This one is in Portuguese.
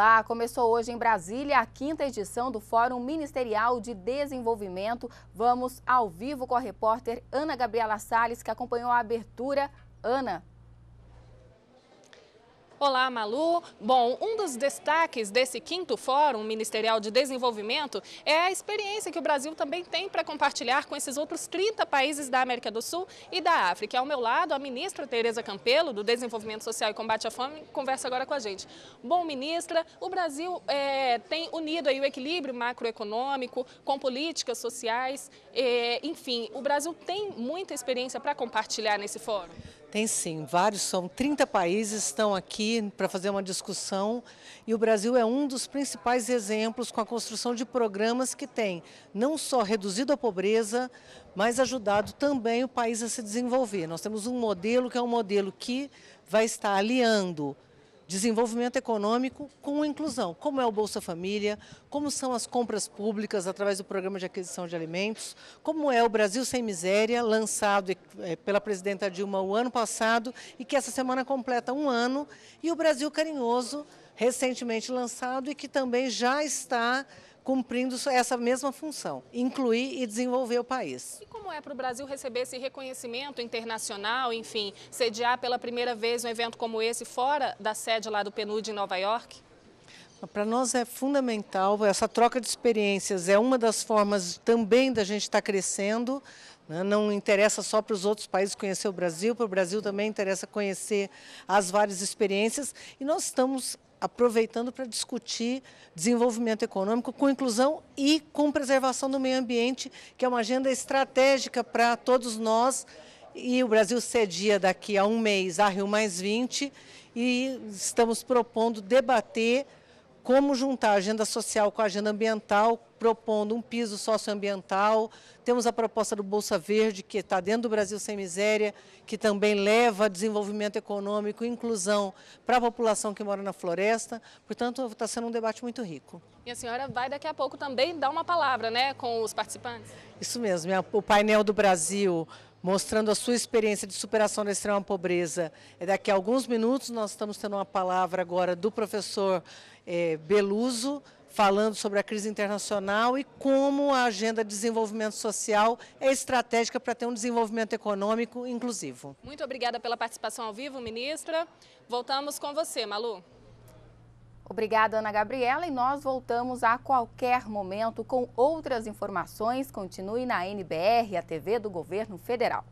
Popular começou hoje em Brasília a quinta edição do Fórum Ministerial de Desenvolvimento. Vamos ao vivo com a repórter Ana Gabriela Salles, que acompanhou a abertura. Ana. Olá, Malu. Bom, um dos destaques desse quinto Fórum Ministerial de Desenvolvimento é a experiência que o Brasil também tem para compartilhar com esses outros 30 países da América do Sul e da África. Ao meu lado, a ministra Tereza Campelo, do Desenvolvimento Social e Combate à Fome, conversa agora com a gente. Bom, ministra, o Brasil é, tem unido aí o equilíbrio macroeconômico com políticas sociais, é, enfim, o Brasil tem muita experiência para compartilhar nesse fórum? Tem sim, vários, são 30 países estão aqui para fazer uma discussão e o Brasil é um dos principais exemplos com a construção de programas que tem não só reduzido a pobreza, mas ajudado também o país a se desenvolver. Nós temos um modelo que é um modelo que vai estar aliando desenvolvimento econômico com inclusão, como é o Bolsa Família, como são as compras públicas através do programa de aquisição de alimentos, como é o Brasil Sem Miséria, lançado eh, pela presidenta Dilma o ano passado e que essa semana completa um ano, e o Brasil Carinhoso, recentemente lançado e que também já está cumprindo essa mesma função, incluir e desenvolver o país. E como é para o Brasil receber esse reconhecimento internacional, enfim, sediar pela primeira vez um evento como esse fora da sede lá do PNUD em Nova York? Para nós é fundamental, essa troca de experiências é uma das formas também da gente estar tá crescendo. Né? Não interessa só para os outros países conhecer o Brasil, para o Brasil também interessa conhecer as várias experiências. E nós estamos aproveitando para discutir desenvolvimento econômico com inclusão e com preservação do meio ambiente, que é uma agenda estratégica para todos nós. E o Brasil cedia daqui a um mês a Rio Mais 20 e estamos propondo debater como juntar a agenda social com a agenda ambiental, propondo um piso socioambiental. Temos a proposta do Bolsa Verde, que está dentro do Brasil Sem Miséria, que também leva desenvolvimento econômico e inclusão para a população que mora na floresta. Portanto, está sendo um debate muito rico. E a senhora vai daqui a pouco também dar uma palavra né, com os participantes? Isso mesmo. É o painel do Brasil mostrando a sua experiência de superação da extrema pobreza. É, daqui a alguns minutos nós estamos tendo uma palavra agora do professor é, Beluso, falando sobre a crise internacional e como a agenda de desenvolvimento social é estratégica para ter um desenvolvimento econômico inclusivo. Muito obrigada pela participação ao vivo, ministra. Voltamos com você, Malu. Obrigada, Ana Gabriela. E nós voltamos a qualquer momento com outras informações. Continue na NBR, a TV do Governo Federal.